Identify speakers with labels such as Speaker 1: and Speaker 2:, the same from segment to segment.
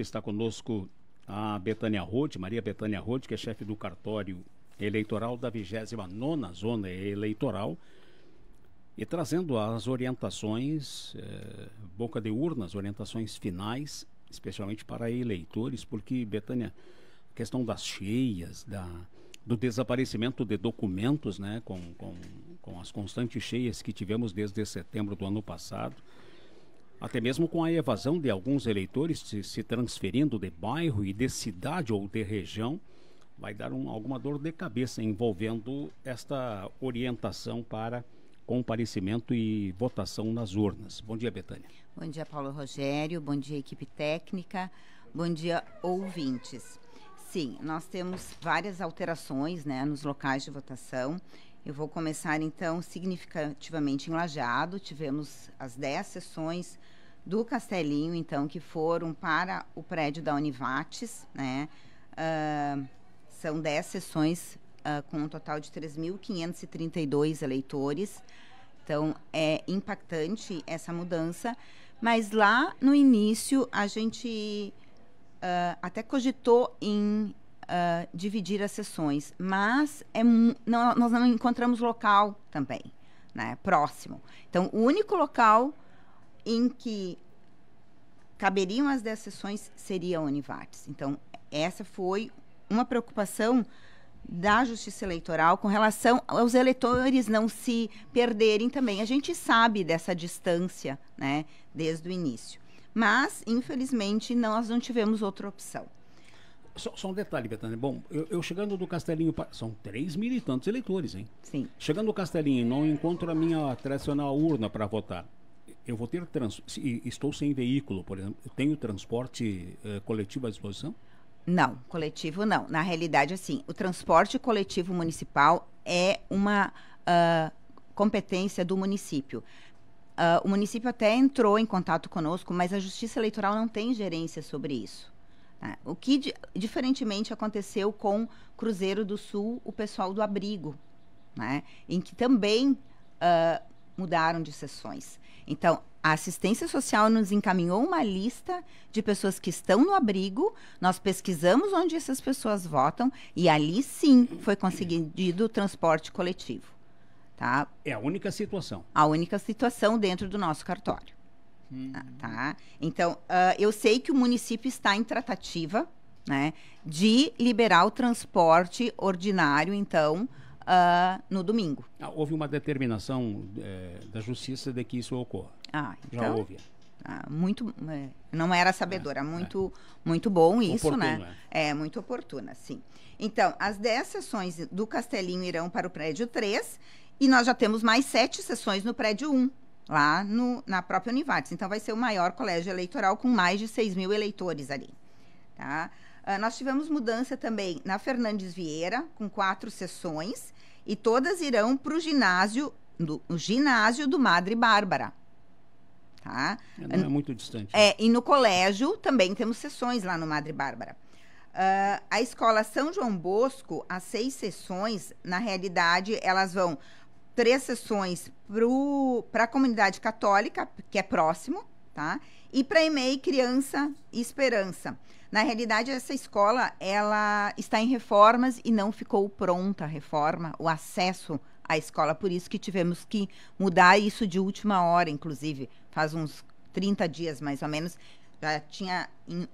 Speaker 1: Está conosco a Betânia Rote, Maria Betânia Rote, que é chefe do cartório eleitoral da 29 Zona Eleitoral, e trazendo as orientações, eh, boca de urna, as orientações finais, especialmente para eleitores, porque, Betânia, a questão das cheias, da, do desaparecimento de documentos, né, com, com, com as constantes cheias que tivemos desde setembro do ano passado, até mesmo com a evasão de alguns eleitores se, se transferindo de bairro e de cidade ou de região, vai dar um, alguma dor de cabeça envolvendo esta orientação para comparecimento e votação nas urnas. Bom dia, Betânia.
Speaker 2: Bom dia, Paulo Rogério. Bom dia, equipe técnica. Bom dia, ouvintes. Sim, nós temos várias alterações né, nos locais de votação. Eu vou começar então significativamente em Lajado. Tivemos as 10 sessões do Castelinho, então, que foram para o prédio da Univates, né? Uh, são 10 sessões uh, com um total de 3.532 eleitores. Então, é impactante essa mudança. Mas lá no início, a gente uh, até cogitou em uh, dividir as sessões, mas é, não, nós não encontramos local também, né, próximo. Então, o único local em que caberiam as 10 sessões seria a Univates. Então, essa foi uma preocupação da Justiça Eleitoral com relação aos eleitores não se perderem também. A gente sabe dessa distância, né, desde o início. Mas, infelizmente, nós não tivemos outra opção.
Speaker 1: Só, só, um detalhe, Betânia. Bom, eu, eu, chegando do Castelinho. São três mil e tantos eleitores, hein? Sim. Chegando do Castelinho, não encontro a minha tradicional urna para votar. Eu vou ter. Trans, estou sem veículo, por exemplo. Eu tenho transporte eh, coletivo à disposição?
Speaker 2: Não, coletivo não. Na realidade, assim, o transporte coletivo municipal é uma uh, competência do município. Uh, o município até entrou em contato conosco, mas a Justiça Eleitoral não tem gerência sobre isso. Ah, o que, diferentemente, aconteceu com Cruzeiro do Sul, o pessoal do abrigo, né? em que também uh, mudaram de sessões. Então, a assistência social nos encaminhou uma lista de pessoas que estão no abrigo, nós pesquisamos onde essas pessoas votam e ali sim foi conseguido o transporte coletivo. Tá? É a única situação. A única situação dentro do nosso cartório. Uhum. Tá? Então, uh, eu sei que o município está em tratativa, né? De liberar o transporte ordinário, então, uh, no domingo.
Speaker 1: Ah, houve uma determinação é, da justiça de que isso ocorra.
Speaker 2: Ah, então, Já houve. Ah, muito eh, não era sabedora é, muito é. muito bom isso né? oportuno, né é. é. muito oportuna sim então as 10 sessões do Castelinho irão para o prédio 3 e nós já temos mais sete sessões no prédio 1 lá no, na própria Univates. Então, vai ser o maior colégio eleitoral com mais de 6 mil eleitores ali. Tá? Uh, nós tivemos mudança também na Fernandes Vieira, com quatro sessões, e todas irão para o ginásio, do, ginásio do Madre Bárbara. Tá? É, não é
Speaker 1: muito distante. É,
Speaker 2: né? e no colégio também temos sessões lá no Madre Bárbara. Uh, a escola São João Bosco, as seis sessões, na realidade, elas vão três sessões para a comunidade católica, que é próximo, tá? E para EMEI Criança e Esperança. Na realidade, essa escola ela está em reformas e não ficou pronta a reforma, o acesso à escola. Por isso que tivemos que mudar isso de última hora, inclusive, faz uns 30 dias mais ou menos. Já tinha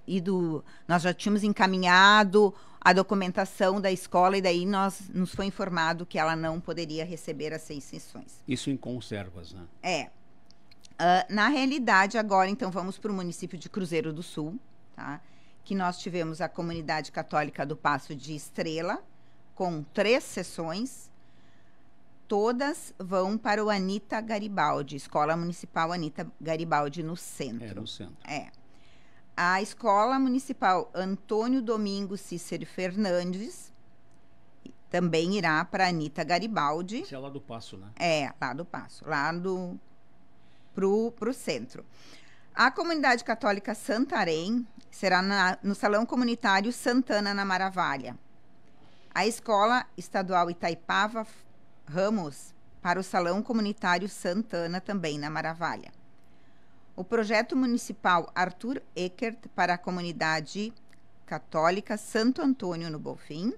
Speaker 2: ido, nós já tínhamos encaminhado a documentação da escola e daí nós nos foi informado que ela não poderia receber as seis sessões.
Speaker 1: Isso em conservas, né?
Speaker 2: É. Uh, na realidade, agora então vamos para o município de Cruzeiro do Sul, tá? Que nós tivemos a comunidade católica do Passo de Estrela, com três sessões. Todas vão para o Anita Garibaldi, Escola Municipal Anita Garibaldi no centro. É, no centro. É a Escola Municipal Antônio Domingos Cícero Fernandes também irá para Anitta Garibaldi.
Speaker 1: Isso é lá do Passo, né?
Speaker 2: É, lá do Passo, lá do pro, pro centro. A comunidade católica Santarém será na, no Salão Comunitário Santana na Maravalha. A escola estadual Itaipava Ramos para o Salão Comunitário Santana também na Maravalha. O projeto municipal Arthur Eckert para a comunidade católica Santo Antônio no Bofim.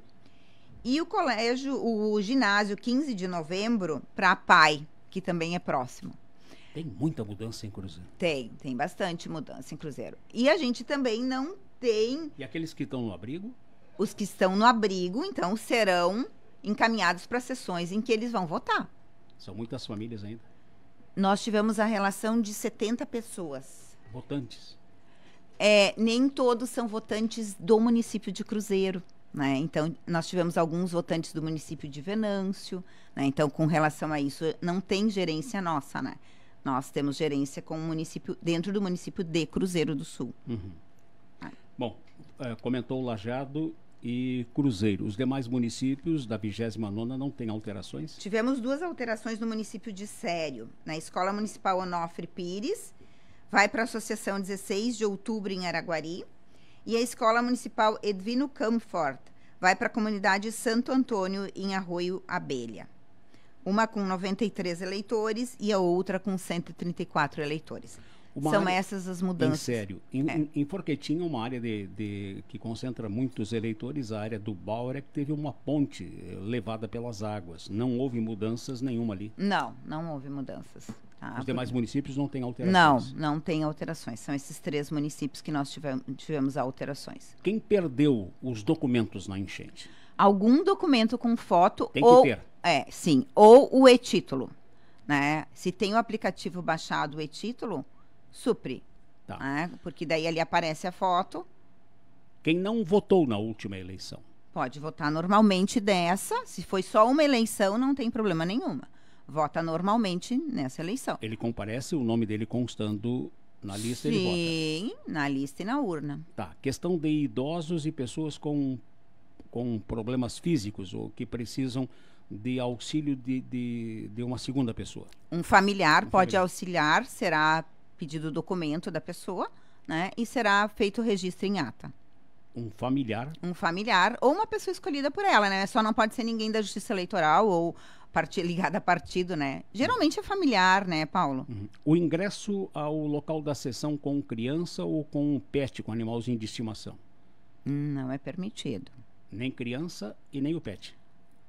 Speaker 2: e o colégio, o ginásio 15 de novembro para a PAI, que também é próximo.
Speaker 1: Tem muita mudança em Cruzeiro.
Speaker 2: Tem, tem bastante mudança em Cruzeiro. E a gente também não tem.
Speaker 1: E aqueles que estão no abrigo?
Speaker 2: Os que estão no abrigo, então, serão encaminhados para sessões em que eles vão votar.
Speaker 1: São muitas famílias ainda
Speaker 2: nós tivemos a relação de 70 pessoas.
Speaker 1: Votantes.
Speaker 2: É, nem todos são votantes do município de Cruzeiro. Né? Então, nós tivemos alguns votantes do município de Venâncio. Né? Então, com relação a isso, não tem gerência nossa. Né? Nós temos gerência com o município, dentro do município de Cruzeiro do Sul.
Speaker 1: Uhum. Bom, é, comentou o Lajado e Cruzeiro. Os demais municípios da 29 não têm alterações?
Speaker 2: Tivemos duas alterações no município de Sério. Na Escola Municipal Onofre Pires, vai para a Associação 16 de Outubro em Araguari. E a Escola Municipal Edvino Camfort vai para a comunidade Santo Antônio em Arroio Abelha. Uma com 93 eleitores e a outra com 134 eleitores. São área, essas as mudanças. Em
Speaker 1: sério. Em, é. em Forquetinha, é uma área de, de, que concentra muitos eleitores, a área do Bauer, é que teve uma ponte eh, levada pelas águas. Não houve mudanças nenhuma ali.
Speaker 2: Não, não houve mudanças.
Speaker 1: Ah, Os demais porque... municípios não têm alterações?
Speaker 2: Não, não tem alterações. São esses três municípios que nós tivemos, tivemos alterações.
Speaker 1: Quem perdeu os documentos na enchente?
Speaker 2: Algum documento com foto tem ou... que ter. É, sim. Ou o e-título. Né? Se tem o aplicativo baixado, o e-título, suprir. Tá. Né? Porque daí ali aparece a foto.
Speaker 1: Quem não votou na última eleição?
Speaker 2: Pode votar normalmente dessa. Se foi só uma eleição, não tem problema nenhuma. Vota normalmente nessa eleição.
Speaker 1: Ele comparece, o nome dele constando na lista Sim, ele
Speaker 2: vota. Sim, na lista e na urna.
Speaker 1: Tá. Questão de idosos e pessoas com, com problemas físicos ou que precisam de auxílio de, de, de uma segunda pessoa.
Speaker 2: Um familiar um pode familiar. auxiliar, será pedido o documento da pessoa, né? E será feito o registro em ata.
Speaker 1: Um familiar.
Speaker 2: Um familiar ou uma pessoa escolhida por ela, né? Só não pode ser ninguém da Justiça Eleitoral ou ligada a partido, né? Geralmente é familiar, né, Paulo? Uhum.
Speaker 1: O ingresso ao local da sessão com criança ou com um pet, com animalzinho de estimação? Não é permitido. Nem criança e nem o pet.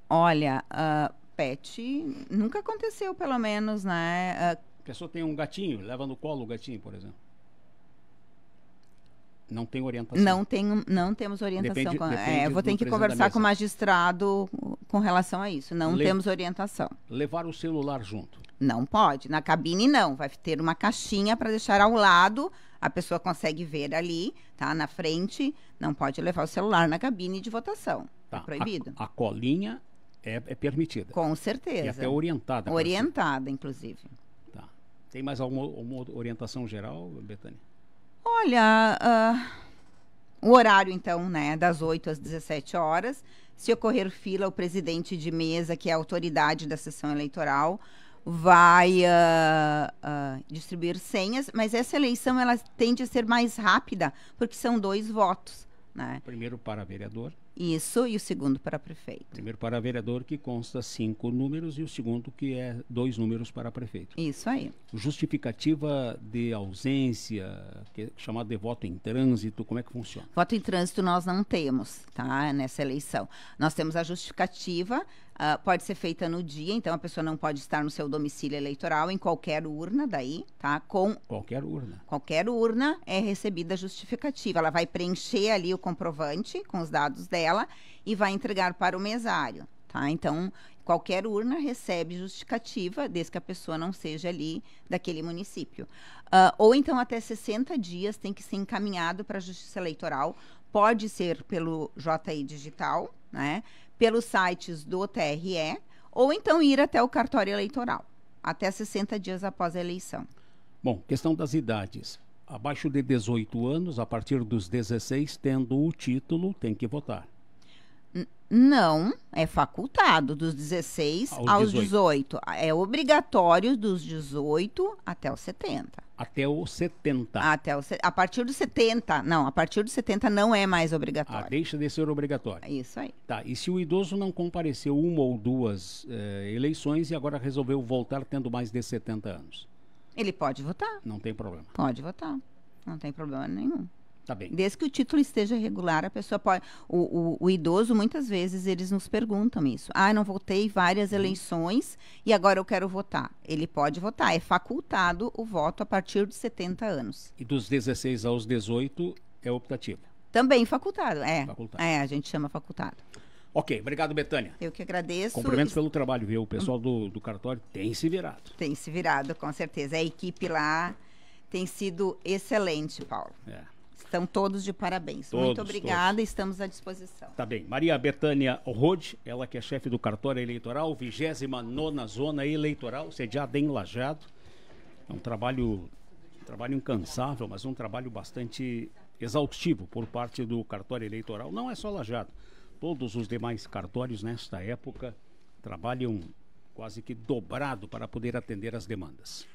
Speaker 1: Olha, uh, pet nunca aconteceu, pelo menos, né? Uh, a pessoa tem um gatinho, leva no colo o gatinho, por exemplo. Não tem orientação. Não,
Speaker 2: tem, não temos orientação. Depende, é, vou ter que conversar com o magistrado com relação a isso. Não Le, temos orientação. Levar o celular junto? Não pode. Na cabine, não. Vai ter uma caixinha para deixar ao lado. A pessoa consegue ver ali, tá? Na frente. Não pode levar o celular na cabine de votação. É tá. É proibido.
Speaker 1: A, a colinha é, é, permitida. Com
Speaker 2: certeza. E até orientada. Orientada,
Speaker 1: inclusive. Tem mais alguma, alguma orientação geral, Betânia?
Speaker 2: Olha, uh, o horário, então, né, das 8 às 17 horas. Se ocorrer fila, o presidente de mesa, que é a autoridade da sessão eleitoral, vai uh, uh, distribuir senhas, mas essa eleição ela tende a ser mais rápida, porque são dois
Speaker 1: votos. Né? Primeiro para vereador.
Speaker 2: Isso, e o segundo para prefeito.
Speaker 1: Primeiro para vereador, que consta cinco números, e o segundo, que é dois números para prefeito. Isso aí. Justificativa de ausência, que é chamada de voto em trânsito, como é que funciona?
Speaker 2: Voto em trânsito nós não temos, tá? Nessa eleição. Nós temos a justificativa Uh, pode ser feita no dia, então a pessoa não pode estar no seu domicílio eleitoral, em qualquer urna daí, tá? Com
Speaker 1: qualquer urna.
Speaker 2: Qualquer urna é recebida justificativa. Ela vai preencher ali o comprovante com os dados dela e vai entregar para o mesário, tá? Então, qualquer urna recebe justificativa, desde que a pessoa não seja ali daquele município. Uh, ou então até 60 dias tem que ser encaminhado para a Justiça Eleitoral. Pode ser pelo JI Digital, né? pelos sites do TRE ou então ir até o cartório eleitoral, até 60 dias após a eleição.
Speaker 1: Bom, questão das idades. Abaixo de 18 anos, a partir dos 16, tendo o título, tem que votar.
Speaker 2: Não, é facultado dos 16 aos, aos 18. 18. É obrigatório dos 18 até os 70. Até os 70. Até o, a partir dos 70, não, a partir dos 70
Speaker 1: não é mais ah, obrigatório. Ah, deixa de ser obrigatório. Isso aí. Tá, e se o idoso não compareceu uma ou duas eh, eleições e agora resolveu voltar tendo mais de 70 anos? Ele pode votar. Não tem problema.
Speaker 2: Pode votar. Não tem problema nenhum. Tá bem. Desde que o título esteja regular, a pessoa pode. O, o, o, idoso, muitas vezes, eles nos perguntam isso. Ah, não votei várias uhum. eleições e agora eu quero votar. Ele pode votar. É facultado o voto a partir de 70 anos.
Speaker 1: E dos 16 aos 18 é optativo.
Speaker 2: Também facultado, é. Facultado. É, a gente chama facultado.
Speaker 1: Ok, obrigado, Betânia.
Speaker 2: Eu que agradeço. Cumprimentos e... pelo
Speaker 1: trabalho, viu? O pessoal hum. do, do cartório tem se virado.
Speaker 2: Tem se virado, com certeza. A equipe lá tem sido excelente, Paulo. É. Estão todos de parabéns. Todos, Muito obrigada, todos. estamos à disposição.
Speaker 1: Tá bem. Maria Betânia Rode, ela que é chefe do cartório eleitoral, 29 Zona Eleitoral, sediada em Lajado. É um trabalho, um trabalho incansável, mas um trabalho bastante exaustivo por parte do cartório eleitoral. Não é só Lajado. Todos os demais cartórios nesta época trabalham quase que dobrado para poder atender as demandas.